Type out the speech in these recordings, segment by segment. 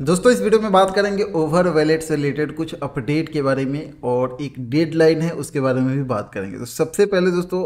दोस्तों इस वीडियो में बात करेंगे ओवर वैलेट से रिलेटेड कुछ अपडेट के बारे में और एक डेडलाइन है उसके बारे में भी बात करेंगे तो सबसे पहले दोस्तों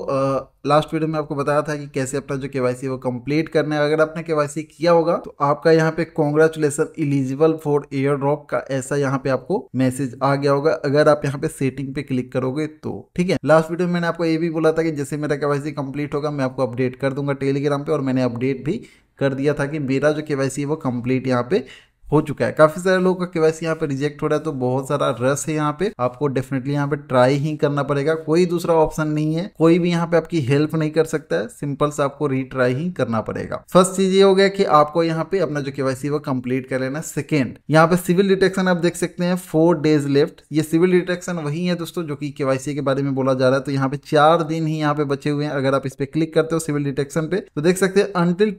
लास्ट वीडियो में आपको बताया था कि कैसे अपना जो केवाईसी वो कंप्लीट करना है अगर आपने केवाईसी किया होगा तो आपका यहाँ पे congratulation eligible for airdrop का ऐसा यहाँ पे आपको मैसेज आ गया होगा अगर आप यहाँ पे सेटिंग पे क्लिक करोगे तो ठीक है लास्ट वीडियो में मैंने आपको ये भी बोला था कि जैसे मेरा केवासी कंप्लीट होगा मैं आपको अपडेट कर दूंगा टेलीग्राम पे और मैंने अपडेट भी कर दिया था कि मेरा जो केवाईसी है वो कंप्लीट यहाँ पे हो चुका है काफी सारे लोगों का केवाईसी यहाँ पे रिजेक्ट हो रहा है तो बहुत सारा रस है यहाँ पे आपको डेफिनेटली यहाँ पे ट्राई ही करना पड़ेगा कोई दूसरा ऑप्शन नहीं है कोई भी यहाँ पे आपकी हेल्प नहीं कर सकता है सिंपल से आपको रिट्राई ही करना पड़ेगा फर्स्ट चीज ये हो गया कि आपको यहाँ पे अपना जो केवासी वो कम्प्लीट कर लेना सेकेंड यहाँ पे सिविल डिटेक्शन आप देख सकते हैं फोर डेज लेफ्ट ये सिविल डिटेक्शन वही है दोस्तों जो की केवासी के बारे में बोला जा रहा है तो यहाँ पे चार दिन ही यहाँ पे बचे हुए हैं अगर आप इस पे क्लिक करते हो सिविल डिटेक्शन पे तो देख सकते हैं अंटिल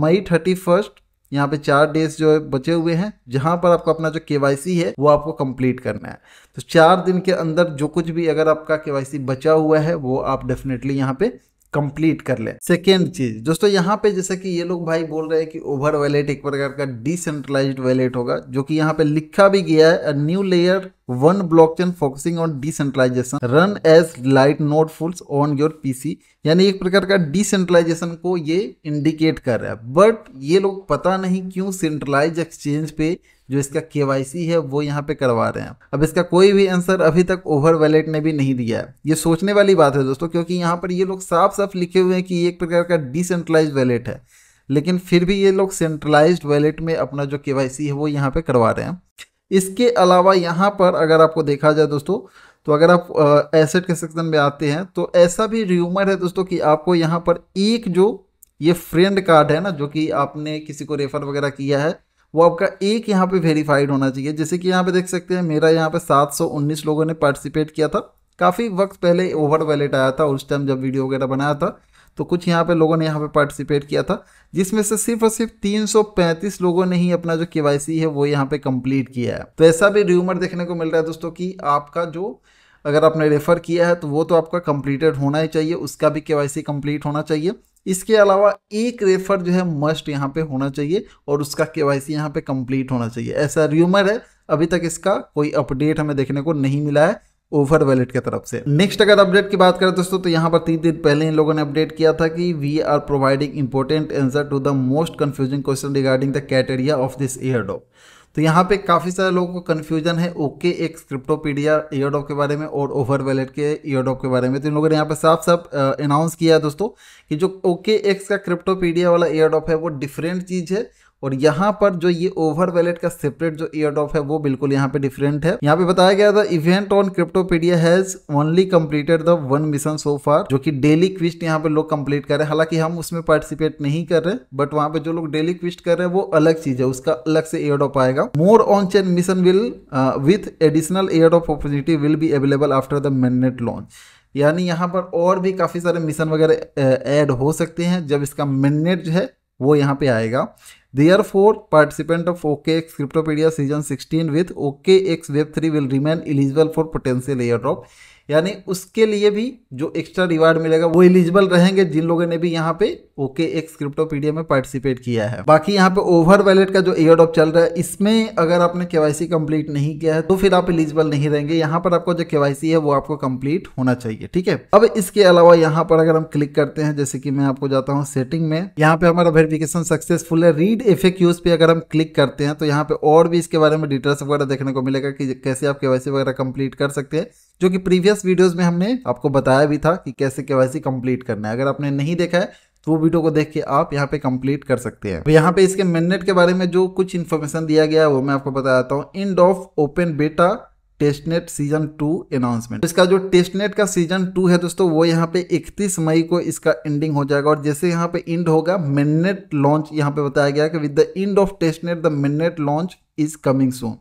मई थर्टी फर्स्ट यहाँ पे चार डेज जो बचे हुए हैं जहाँ पर आपको अपना जो के है वो आपको कंप्लीट करना है तो चार दिन के अंदर जो कुछ भी अगर आपका के बचा हुआ है वो आप डेफिनेटली यहाँ पे कंप्लीट कर ले सेकेंड चीज दोस्तों यहाँ पे जैसे कि ये लोग भाई बोल रहे हैं कि ओवर वैलेट एक प्रकार का डिसेंट्रलाइज्ड वैलेट होगा जो कि यहाँ पे लिखा भी गया है new layer one blockchain focusing on decentralisation run as light node fulls on your PC यानी एक प्रकार का डिसेंट्रलाइजेशन को ये इंडिकेट कर रहा है बट ये लोग पता नहीं क्यों सेंट्रलाइज एक्सचेंज पे जो इसका के है वो यहाँ पे करवा रहे हैं अब इसका कोई भी आंसर अभी तक ओवर वैलेट ने भी नहीं दिया है ये सोचने वाली बात है दोस्तों क्योंकि यहाँ पर ये लोग साफ साफ लिखे हुए हैं कि एक प्रकार का डिसेंट्रलाइज वैलेट है लेकिन फिर भी ये लोग सेंट्रलाइज वैलेट में अपना जो के है वो यहाँ पर करवा रहे हैं इसके अलावा यहाँ पर अगर आपको देखा जाए दोस्तों तो अगर आप एसेट के सेक्शन में आते हैं तो ऐसा भी र्यूमर है दोस्तों कि आपको यहाँ पर एक जो ये फ्रेंड कार्ड है ना जो कि आपने किसी को रेफर वगैरह किया है वो आपका एक यहाँ पे वेरीफाइड होना चाहिए जैसे कि यहाँ पे देख सकते हैं मेरा यहाँ पे 719 लोगों ने पार्टिसिपेट किया था काफ़ी वक्त पहले ओवर वैलेट आया था उस टाइम जब वीडियो वगैरह बनाया था तो कुछ यहाँ पे लोगों ने यहाँ पे पार्टिसिपेट किया था जिसमें से सिर्फ और सिर्फ 335 लोगों ने ही अपना जो के है वो यहाँ पे कंप्लीट किया है तो ऐसा भी र्यूमर देखने को मिल रहा है दोस्तों कि आपका जो अगर आपने रेफ़र किया है तो वो तो आपका कंप्लीटेड होना ही चाहिए उसका भी के कंप्लीट होना चाहिए इसके अलावा एक रेफर जो है मस्ट यहाँ पे होना चाहिए और उसका के वाई सी यहाँ पे कंप्लीट होना चाहिए ऐसा र्यूमर है अभी तक इसका कोई अपडेट हमें देखने को नहीं मिला है ओवर वैलेट की तरफ से नेक्स्ट अगर अपडेट की बात करें दोस्तों तो यहाँ पर तीन दिन पहले इन लोगों ने अपडेट किया था कि we are providing important answer to the most confusing question regarding the criteria of this air तो यहाँ पे काफ़ी सारे लोगों को कन्फ्यूजन है ओके एक क्रिप्टोपीडिया ईयरडॉप के बारे में और ओवर वैलेट के ईयरडॉप के बारे में तो इन लोगों ने यहाँ पे साफ साफ अनाउंस किया है दोस्तों कि जो ओके एक्स का क्रिप्टोपीडिया वाला ईयरडॉप है वो डिफरेंट चीज़ है और यहाँ पर जो ये ओवर वैलेट का सेपरेट जो ईयर है वो बिल्कुल यहाँ पे डिफरेंट है यहाँ पे बताया गया था event on Cryptopedia has only completed the one mission so far जो कि डेली क्विस्ट यहाँ पे लोग कंप्लीट कर रहे हैं हालांकि हम उसमें पार्टिसिपेट नहीं कर रहे बट वहां पे जो लोग डेली क्विस्ट कर रहे हैं वो अलग चीज है उसका अलग से एयर ड्रॉप आएगा more on chain mission will with additional airdrop opportunity will be available after the mainnet launch यानी यहाँ पर और भी काफ़ी सारे मिशन वगैरह ऐड uh, हो सकते हैं जब इसका मैननेट जो है वो यहाँ पे आएगा therefore participant of OKX Cryptopedia season 16 with OKX web three will remain eligible for potential airdrop यानी उसके लिए भी जो एक्स्ट्रा रिवार्ड मिलेगा वो एलिजिबल रहेंगे जिन लोगों ने भी यहाँ पे ओके एक्स क्रिप्टोपीडिया में पार्टिसिपेट किया है बाकी यहाँ पे ओवर वैलेट का जो एयर चल रहा है इसमें अगर आपने केवाईसी कंप्लीट नहीं किया है तो फिर आप एलिजिबल नहीं रहेंगे यहाँ पर आपको जो केवाईसी है वो आपको कंप्लीट होना चाहिए ठीक है अब इसके अलावा यहाँ पर अगर हम क्लिक करते हैं जैसे कि मैं आपको जाता हूँ सेटिंग में यहाँ पे हमारा वेरिफिकेशन सक्सेसफुल है रीड एफ पे अगर हम क्लिक करते हैं तो यहाँ पे और भी इसके बारे में डिटेल्स वगैरह देखने को मिलेगा की कैसे आप केवासी वगैरह कंप्लीट कर सकते हैं जो कि प्रीवियस वीडियोस में हमने आपको बताया भी था कि कैसे केवाईसी कंप्लीट करना है अगर आपने नहीं देखा है तो वो वीडियो को देख के आप यहाँ पे कंप्लीट कर सकते हैं तो यहाँ पे इसके मेननेट के बारे में जो कुछ इन्फॉर्मेशन दिया गया है वो मैं आपको बताता हूँ end of open beta testnet season two announcement इसका जो टेस्टनेट का सीजन टू है दोस्तों वो यहाँ पे 31 मई को इसका एंडिंग हो जाएगा और जैसे यहाँ पे इंड होगा मेननेट लॉन्च यहाँ पे बताया गया कि with the end of testnet the mainnet launch is coming soon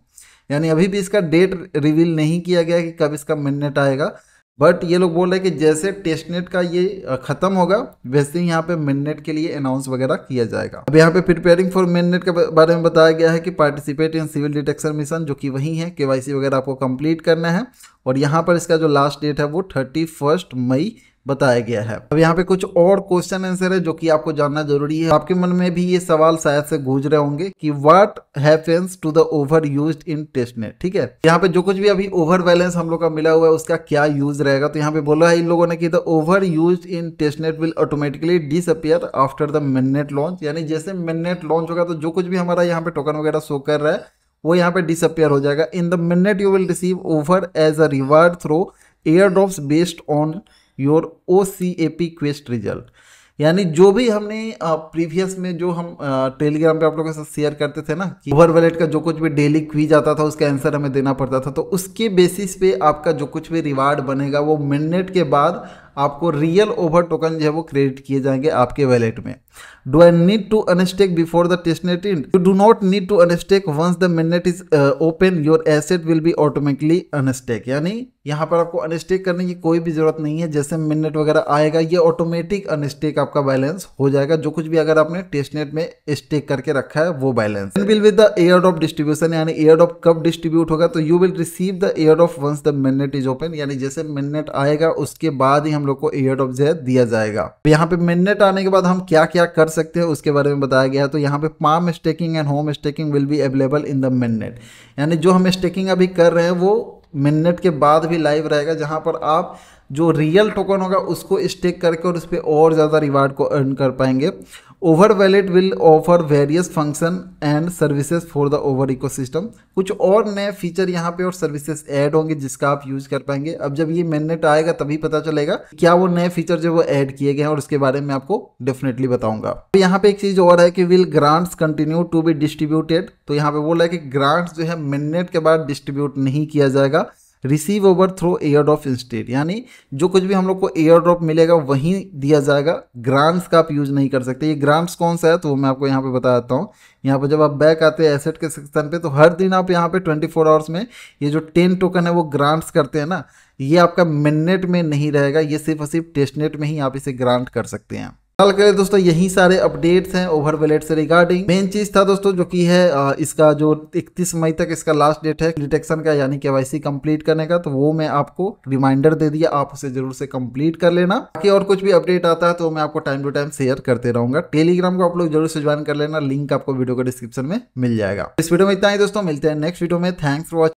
यानी अभी भी इसका डेट रिवील नहीं किया गया कि कब इसका मेननेट आएगा बट ये लोग बोल रहे हैं कि जैसे टेस्टनेट का ये खत्म होगा वैसे ही यहाँ पे मिननेट के लिए अनाउंस वगैरह किया जाएगा अब यहाँ पे प्रिपेयरिंग फॉर नेट के बारे में बताया गया है कि participate in sybil detection mission जो कि वही है के वगैरह आपको कंप्लीट करना है और यहाँ पर इसका जो लास्ट डेट है वो थर्टी मई बताया गया है अब यहाँ पे कुछ और क्वेश्चन आंसर है जो कि आपको जानना जरूरी है आपके मन में भी ये सवाल शायद से गूंज रहे होंगे कि what happens to the over use in testnet ठीक है यहाँ पे जो कुछ भी अभी ओवर बैलेंस हम लोग का मिला हुआ है उसका क्या यूज रहेगा तो यहाँ पे बोला है इन लोगों ने कि the over use in testnet will automatically dis after the mainnet launch यानी जैसे मिननेट लॉन्च होगा तो जो कुछ भी हमारा यहाँ पे टोकन वगैरह शो कर रहा है वो यहाँ पे डिसअपियर हो जाएगा in the mainnet you will receive over as a reward through airdrops based on your O C A P quest result यानी जो भी हमने प्रीवियस में जो हम टेलीग्राम पे आप लोगों के साथ शेयर करते थे ना कि ओवर वैलेट का जो कुछ भी डेली क्वीज आता था उसका आंसर हमें देना पड़ता था तो उसके बेसिस पे आपका जो कुछ भी रिवार्ड बनेगा वो मिनट के बाद आपको रियल ओवर टोकन जो है वो क्रेडिट किए जाएंगे आपके वैलेट में do I need to unstake before the testnet end you do not need to unstake once the mainnet is open your asset will be automatically unstake यानी यहाँ पर आपको अनस्टेक करने की कोई भी ज़रूरत नहीं है जैसे मिनट वगैरह आएगा ये ऑटोमेटिक अनस्टेक आपका बैलेंस हो जाएगा जो कुछ भी अगर आपने टेस्टनेट में स्टेक करके रखा है वो balance will with the airdrop distribution यानी एयर ड्रॉप कब डिस्ट्रीब्यूट होगा तो you will receive the airdrop once the mainnet is open यानी जैसे मिनट आएगा उसके बाद ही हम हम लोग को एयर ऑफ जेड दिया जाएगा तो यहाँ पे मिननेट आने के बाद हम क्या क्या कर सकते हैं उसके बारे में बताया गया है तो यहाँ पे palm staking and home staking will be available in the mainnet यानी जो हम स्टेकिंग अभी कर रहे हैं वो मिनट के बाद भी लाइव रहेगा जहाँ पर आप जो रियल टोकन होगा उसको स्टेक करके और उस पर और ज़्यादा रिवार्ड को अर्न कर पाएंगे over wallet will offer various function and services for the over ecosystem कुछ और नए फीचर यहाँ पे और सर्विसेज ऐड होंगे जिसका आप यूज कर पाएंगे अब जब ये मैननेट आएगा तभी पता चलेगा क्या वो नए फीचर जो वो ऐड किए गए हैं और उसके बारे में आपको डेफिनेटली बताऊंगा तो यहाँ पे एक चीज और है कि will grant continue to be distributed तो यहाँ पे बोला है कि ग्रांट्स जो है मैननेट के बाद डिस्ट्रीब्यूट नहीं किया जाएगा receive over through airdrop instead यानी जो कुछ भी हम लोग को एयर ड्रॉप मिलेगा वहीं दिया जाएगा ग्रांट्स का आप यूज नहीं कर सकते ये ग्रांट्स कौन सा है तो मैं आपको यहाँ पे बता देता हूँ यहाँ पर जब आप बैक आते हैं एसेट के सेक्शन पे तो हर दिन आप यहाँ पे 24 आवर्स में ये जो टेन टोकन है वो ग्रांट्स करते हैं ना ये आपका मिननेट में नहीं रहेगा ये सिर्फ और सिर्फ टेस्टनेट में ही आप इसे ग्रांट कर सकते हैं कल के लिए दोस्तों यही सारे अपडेट्स हैं ओवर वेलेट से रिगार्डिंग मेन चीज था दोस्तों जो कि है इसका जो 31 मई तक इसका लास्ट डेट है डिटेक्शन का यानी के वाई कंप्लीट करने का तो वो मैं आपको रिमाइंडर दे दिया आप उसे जरूर से कंप्लीट कर लेना बाकी और कुछ भी अपडेट आता है तो मैं आपको टाइम टू टाइम शेयर करते रहूंगा टेलीग्राम को आप लोग जरूर से ज्वाइन कर लेना लिंक आपको वीडियो का डिस्क्रिप्शन में मिल जाएगा इस वीडियो में इतना ही दोस्तों मिलते हैं नेक्स्ट वीडियो में थैंक्स फॉर